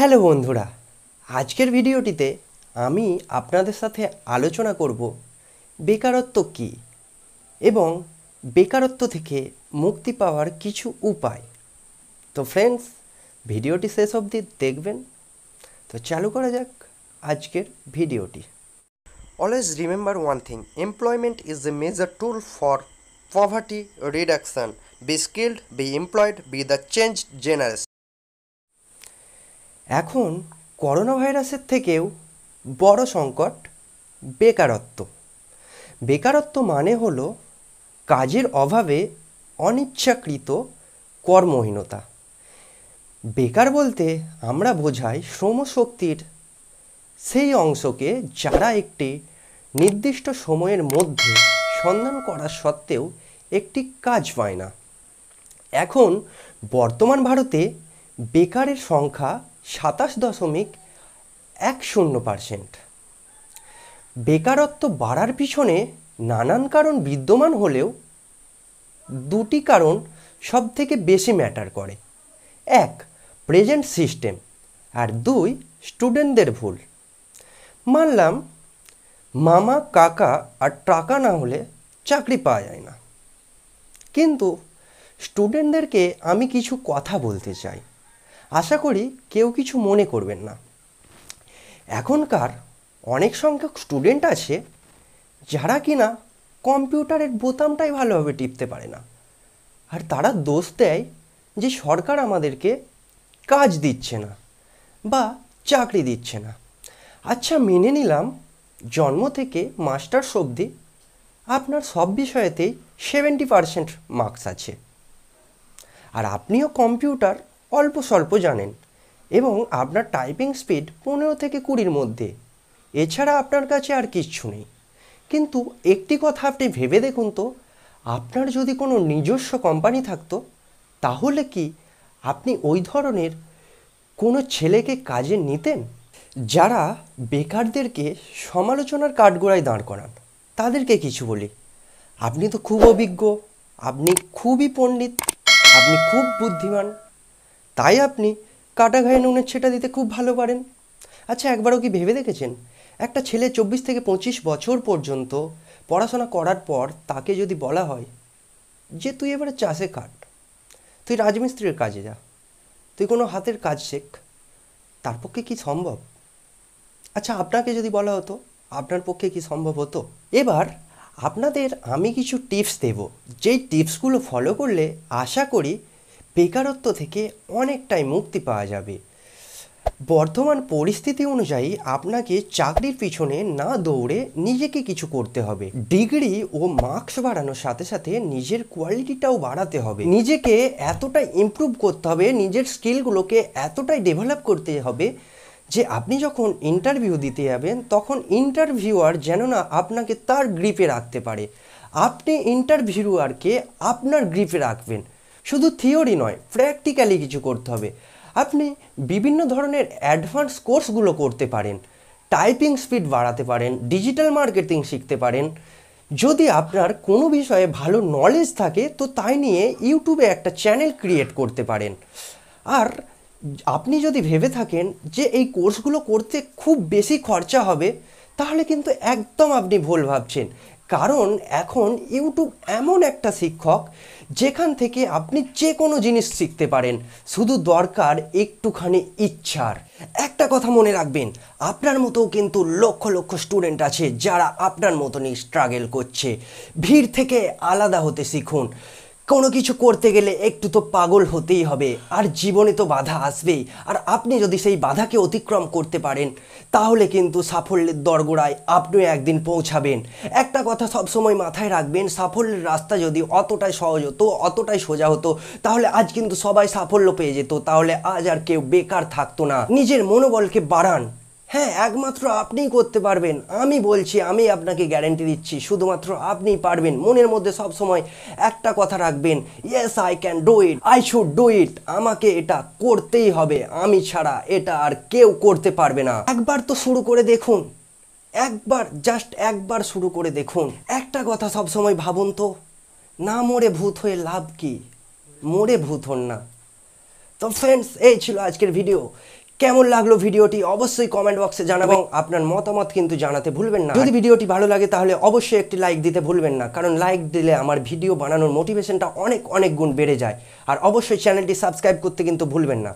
hello বন্ধুরা আজকের ভিডিওটিতে আমি আপনাদের সাথে আলোচনা করব বেকারত্ব কি এবং বেকারত্ব থেকে মুক্তি পাওয়ার কিছু উপায় তো ফ্রেন্ডস ভিডিওটি শেষ অবধি দেখবেন তো চালু করা যাক আজকের ভিডিওটি always remember one thing employment is a measure tool for poverty reduction be skilled be employed be the change generation এখন করোনা ভাইরাসের থেকেও বড় সংকট বেকারত্ব বেকারত্ব মানে হলো কাজের অভাবে অনিচ্ছাকৃত কর্মহীনতা বেকার বলতে আমরা বোঝাই শ্রমশক্তির সেই অংশকে যারা একটি নির্দিষ্ট সময়ের মধ্যে সন্ধান করা সত্ত্বেও একটি কাজ পায় না এখন বর্তমান ভারতে বেকারের সংখ্যা সাতাশ দশমিক এক শূন্য পার্সেন্ট বেকারত্ব বাড়ার পিছনে নানান কারণ বিদ্যমান হলেও দুটি কারণ সব থেকে বেশি ম্যাটার করে এক প্রেজেন্ট সিস্টেম আর দুই স্টুডেন্টদের ভুল মানলাম মামা কাকা আর টাকা না হলে চাকরি পাওয়া যায় না কিন্তু স্টুডেন্টদেরকে আমি কিছু কথা বলতে চাই আশা করি কেউ কিছু মনে করবেন না এখনকার অনেক সংখ্যক স্টুডেন্ট আছে যারা কিনা কম্পিউটারের বোতামটাই ভালোভাবে টিপতে পারে না আর তারা দোষ দেয় যে সরকার আমাদেরকে কাজ দিচ্ছে না বা চাকরি দিচ্ছে না আচ্ছা মেনে নিলাম জন্ম থেকে মাস্টার্স অবধি আপনার সব বিষয়েতেই সেভেন্টি পারসেন্ট মার্কস আছে আর আপনিও কম্পিউটার অল্প স্বল্প জানেন এবং আপনার টাইপিং স্পিড পনেরো থেকে কুড়ির মধ্যে এছাড়া আপনার কাছে আর কিচ্ছু নেই কিন্তু একটি কথা আপনি ভেবে দেখুন তো আপনার যদি কোনো নিজস্ব কোম্পানি থাকতো তাহলে কি আপনি ওই ধরনের কোনো ছেলেকে কাজে নিতেন যারা বেকারদেরকে সমালোচনার কাঠগোড়ায় দাঁড় করান তাদেরকে কিছু বলি আপনি তো খুব অভিজ্ঞ আপনি খুবই পণ্ডিত আপনি খুব বুদ্ধিমান তাই আপনি কাটা ঘায়ে নুনের ছেটা দিতে খুব ভালো পারেন আচ্ছা একবারও কি ভেবে দেখেছেন একটা ছেলে চব্বিশ থেকে পঁচিশ বছর পর্যন্ত পড়াশোনা করার পর তাকে যদি বলা হয় যে তুই এবারে চাষে কাট তুই রাজমিস্ত্রির কাজে যা তুই কোনো হাতের কাজ শেখ তার পক্ষে কি সম্ভব আচ্ছা আপনাকে যদি বলা হতো আপনার পক্ষে কি সম্ভব হতো এবার আপনাদের আমি কিছু টিপস দেব যেই টিপসগুলো ফলো করলে আশা করি বেকারত্ব থেকে অনেকটাই মুক্তি পাওয়া যাবে বর্তমান পরিস্থিতি অনুযায়ী আপনাকে চাকরির পিছনে না দৌড়ে নিজেকে কিছু করতে হবে ডিগ্রি ও মার্কস বাড়ানোর সাথে সাথে নিজের কোয়ালিটিটাও বাড়াতে হবে নিজেকে এতটাই ইমপ্রুভ করতে হবে নিজের স্কিলগুলোকে এতটাই ডেভেলপ করতে হবে যে আপনি যখন ইন্টারভিউ দিতে যাবেন তখন ইন্টারভিউয়ার যেন না আপনাকে তার গ্রিপে রাখতে পারে আপনি ইন্টারভিউয়ারকে আপনার গ্রিপে রাখবেন শুধু থিওরি নয় প্র্যাকটিক্যালি কিছু করতে হবে আপনি বিভিন্ন ধরনের অ্যাডভান্স কোর্সগুলো করতে পারেন টাইপিং স্পিড বাড়াতে পারেন ডিজিটাল মার্কেটিং শিখতে পারেন যদি আপনার কোনো বিষয়ে ভালো নলেজ থাকে তো তাই নিয়ে ইউটিউবে একটা চ্যানেল ক্রিয়েট করতে পারেন আর আপনি যদি ভেবে থাকেন যে এই কোর্সগুলো করতে খুব বেশি খরচা হবে তাহলে কিন্তু একদম আপনি ভুল ভাবছেন কারণ এখন ইউটিউব এমন একটা শিক্ষক যেখান থেকে আপনি যে কোনো জিনিস শিখতে পারেন শুধু দরকার একটুখানি ইচ্ছার একটা কথা মনে রাখবেন আপনার মতো কিন্তু লক্ষ লক্ষ স্টুডেন্ট আছে যারা আপনার মতনই স্ট্রাগল করছে ভিড় থেকে আলাদা হতে শিখুন কোনো কিছু করতে গেলে একটু তো পাগল হতেই হবে আর জীবনে তো বাধা আসবেই আর আপনি যদি সেই বাধাকে অতিক্রম করতে পারেন তাহলে কিন্তু সাফল্যের দরগোড়ায় আপনিও একদিন পৌঁছাবেন একটা কথা সবসময় মাথায় রাখবেন সাফল্যের রাস্তা যদি অতটাই সহজ হতো অতটাই সোজা হতো তাহলে আজ কিন্তু সবাই সাফল্য পেয়ে যেত তাহলে আজ আর কেউ বেকার থাকতো না নিজের মনোবলকে বাড়ান হ্যাঁ একমাত্র আপনিই করতে পারবেন আমি বলছি আমি আপনাকে গ্যারেন্টি দিচ্ছি শুধুমাত্র আপনিই পারবেন মনের মধ্যে সবসময় একটা কথা রাখবেন yes I can do it I should do it আমাকে এটা করতেই হবে আমি ছাড়া এটা আর কেউ করতে পারবে না একবার তো শুরু করে দেখুন একবার জাস্ট একবার শুরু করে দেখুন একটা কথা সবসময় ভাবুন তো না মরে ভূত হয়ে লাভ কি মরে ভূত হন না তো ফ্রেন্ডস এই ছিল আজকের ভিডিও কেমন লাগলো ভিডিওটি অবশ্যই কমেন্ট বক্সে জানাবেন আপনার মতামত কিন্তু জানাতে ভুলবেন না যদি ভিডিওটি ভালো লাগে তাহলে অবশ্যই একটি লাইক দিতে ভুলবেন না কারণ লাইক দিলে আমার ভিডিও বানানোর মোটিভেশনটা অনেক অনেক গুণ বেড়ে যায় আর অবশ্যই চ্যানেলটি সাবস্ক্রাইব করতে কিন্তু ভুলবেন না